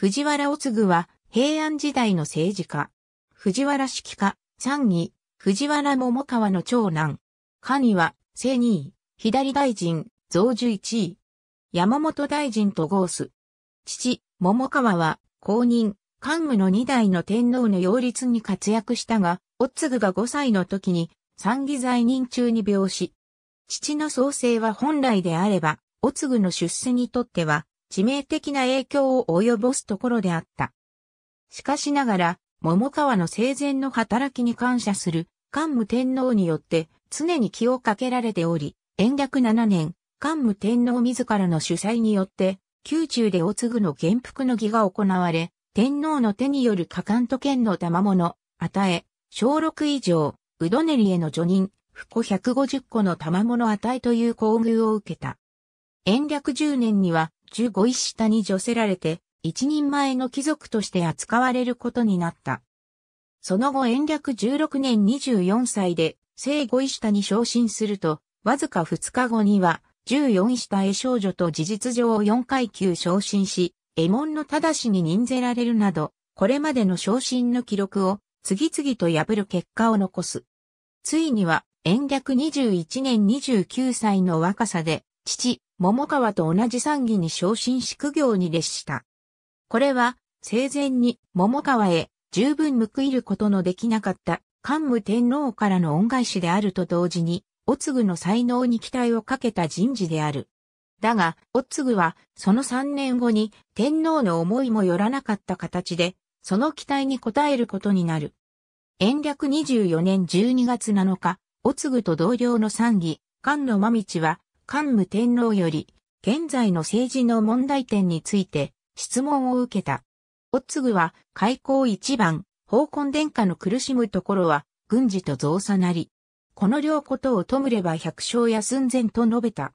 藤原おつぐは平安時代の政治家。藤原式家、三義、藤原桃川の長男。神は、正二位、左大臣、増樹一位。山本大臣とゴース。父、桃川は、公認、官務の二代の天皇の擁立に活躍したが、おつぐが五歳の時に、三義在任中に病死。父の創生は本来であれば、おつぐの出世にとっては、致命的な影響を及ぼすところであった。しかしながら、桃川の生前の働きに感謝する、桓武天皇によって常に気をかけられており、延暦7年、桓武天皇自らの主催によって、宮中でお継ぐの元服の儀が行われ、天皇の手による加冠と剣の賜物、与え、小六以上、うどねりへの助任、不古150個の賜物与えという厚遇を受けた。延暦10年には、15位下に除せられて、一人前の貴族として扱われることになった。その後延暦16年24歳で、聖5位下に昇進すると、わずか2日後には、14下へ少女と事実上4階級昇進し、衛門の正しに任ぜられるなど、これまでの昇進の記録を次々と破る結果を残す。ついには、延暦21年29歳の若さで、父、桃川と同じ参議に昇進し苦行に列した。これは、生前に桃川へ十分報いることのできなかった桓武天皇からの恩返しであると同時に、おつぐの才能に期待をかけた人事である。だが、おつぐは、その3年後に天皇の思いもよらなかった形で、その期待に応えることになる。延暦24年12月7日、おつぐと同僚の参議、菅野真道は、桓武天皇より、現在の政治の問題点について質問を受けた。おつぐは、開口一番、宝根殿下の苦しむところは、軍事と造作なり。この両ことをとむれば百姓や寸前と述べた。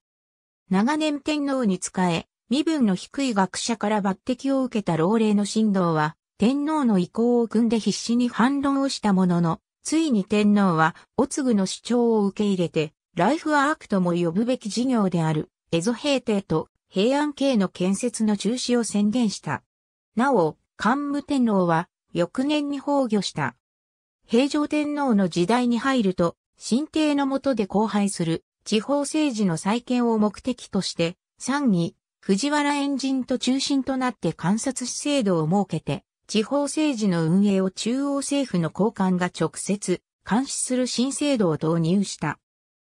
長年天皇に仕え、身分の低い学者から抜擢を受けた老齢の神道は、天皇の意向を組んで必死に反論をしたものの、ついに天皇は、おつぐの主張を受け入れて、ライフワークとも呼ぶべき事業である、エゾ平定と平安系の建設の中止を宣言した。なお、桓武天皇は、翌年に崩御した。平城天皇の時代に入ると、新帝の下で荒廃する地方政治の再建を目的として、三義、藤原円陣と中心となって観察施制度を設けて、地方政治の運営を中央政府の高官が直接監視する新制度を導入した。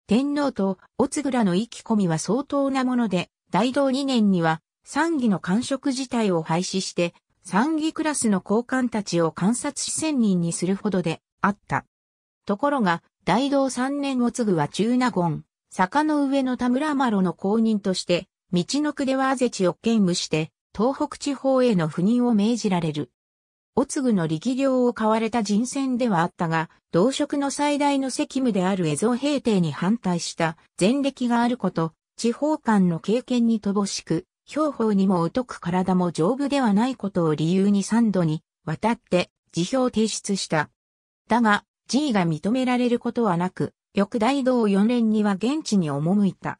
天皇とおつぐらの意気込みは相当なもので、大同2年には参議の官職自体を廃止して、参議クラスの高官たちを観察し千人にするほどであった。ところが、大同3年おつぐは中納言、坂の上の田村麻呂の公認として、道の区ではあぜ地を兼務して、東北地方への赴任を命じられる。おつぐの力量を買われた人選ではあったが、同職の最大の責務である蝦蔵平定に反対した前歴があること、地方官の経験に乏しく、兵法にも疎く体も丈夫ではないことを理由に三度に渡って辞表提出した。だが、G が認められることはなく、翌大道四連には現地に赴いた。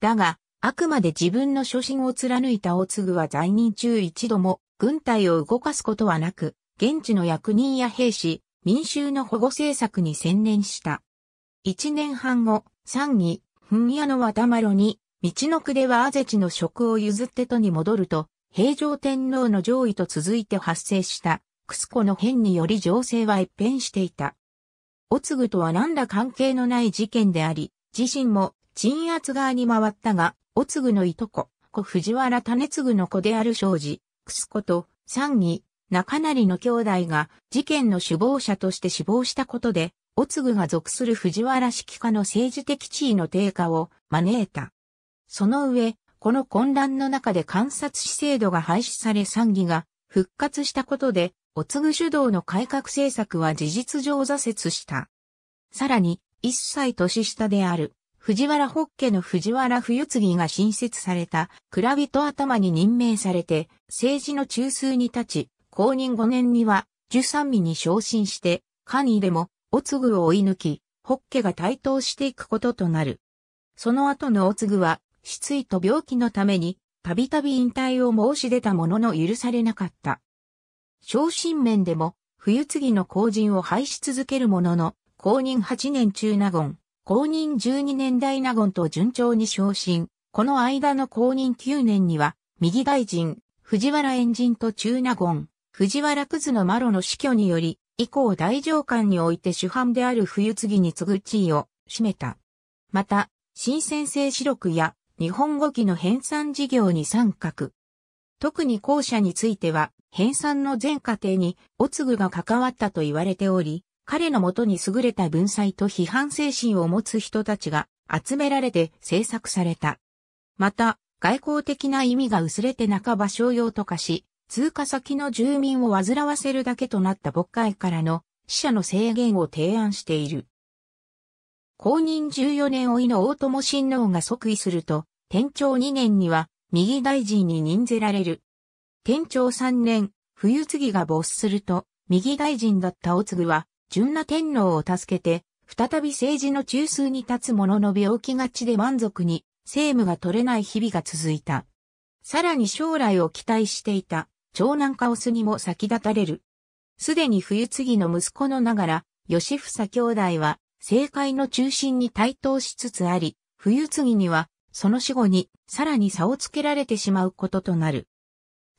だが、あくまで自分の初心を貫いたおつぐは在任中一度も軍隊を動かすことはなく、現地の役人や兵士、民衆の保護政策に専念した。一年半後、三義、噴屋の渡ま丸に、道のではあぜちの職を譲ってとに戻ると、平城天皇の上位と続いて発生した、クスコの変により情勢は一変していた。おつぐとは何ら関係のない事件であり、自身も鎮圧側に回ったが、おつぐのいとこ、子藤原種次の子である庄司、スこと3ギ、中成の兄弟が事件の首謀者として死亡したことで、おつぐが属する藤原式家の政治的地位の低下を招いた。その上、この混乱の中で観察し制度が廃止され参議が復活したことで、おつぐ主導の改革政策は事実上挫折した。さらに、一切年下である藤原ホッケの藤原冬次が新設された蔵人頭に任命されて政治の中枢に立ち、公認5年には十三味に昇進して、官位でも、おつぐを追い抜き、ホッケが台頭していくこととなる。その後のおつぐは、失意と病気のために、たびたび引退を申し出たものの許されなかった。昇進面でも、冬継の後陣を廃し続けるものの、公認8年中納言、公認12年代納言と順調に昇進。この間の公認9年には、右大臣、藤原円陣と中納言、藤原くずのマロの死去により、以降大上官において主犯である冬継に次ぐ地位を占めた。また、新先生四録や日本語記の編纂事業に参画。特に後者については、編纂の全過程に、おつぐが関わったと言われており、彼のもとに優れた文才と批判精神を持つ人たちが集められて制作された。また、外交的な意味が薄れて半ば商用と化し、通過先の住民を煩わせるだけとなった牧会からの死者の制限を提案している。公認14年老いの大友親王が即位すると、天長2年には右大臣に任ぜられる。天長3年、冬継が没すると、右大臣だったおつは純な天皇を助けて、再び政治の中枢に立つ者の病気がちで満足に、政務が取れない日々が続いた。さらに将来を期待していた、長男カオスにも先立たれる。すでに冬継の息子のながら、吉房兄弟は、政界の中心に台頭しつつあり、冬継には、その死後に、さらに差をつけられてしまうこととなる。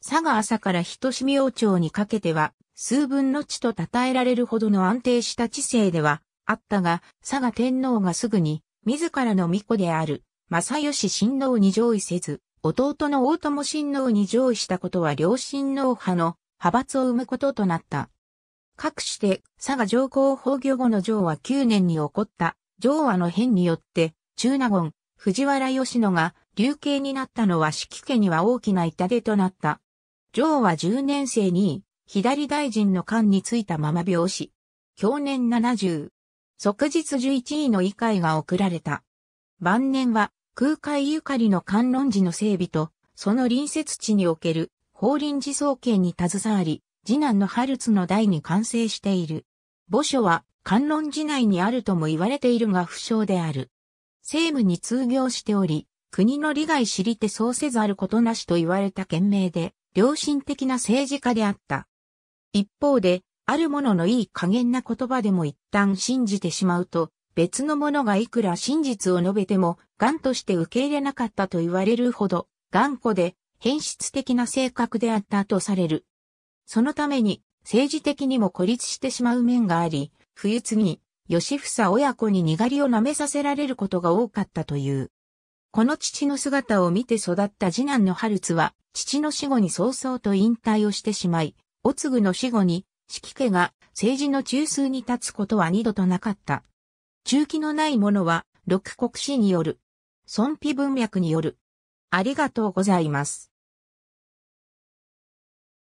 佐賀朝から人志明朝にかけては、数分の地と称えられるほどの安定した知性ではあったが、佐賀天皇がすぐに、自らの御子である、正義親王に上位せず、弟の大友親王に上位したことは両親王派の派閥を生むこととなった。かくして、佐賀上皇崩御後の上は9年に起こった上和の変によって、中納言、藤原義野が流刑になったのは四季家には大きな痛手となった。上和10年生に左大臣の官についたまま病死。去年70。即日11位の位会が送られた。晩年は空海ゆかりの観論寺の整備と、その隣接地における法輪寺総研に携わり、次男の春津の代に完成している。墓所は観論寺内にあるとも言われているが不詳である。政務に通業しており、国の利害知りてそうせざることなしと言われた賢明で、良心的な政治家であった。一方で、あるもののいい加減な言葉でも一旦信じてしまうと、別のものがいくら真実を述べても、癌として受け入れなかったと言われるほど、頑固で変質的な性格であったとされる。そのために、政治的にも孤立してしまう面があり、冬次、吉房親子ににがりを舐めさせられることが多かったという。この父の姿を見て育った次男の春津は、父の死後に早々と引退をしてしまい、おつぐの死後に、式家が政治の中枢に立つことは二度となかった。中期のないものは、六国史による、損費文脈による。ありがとうございます。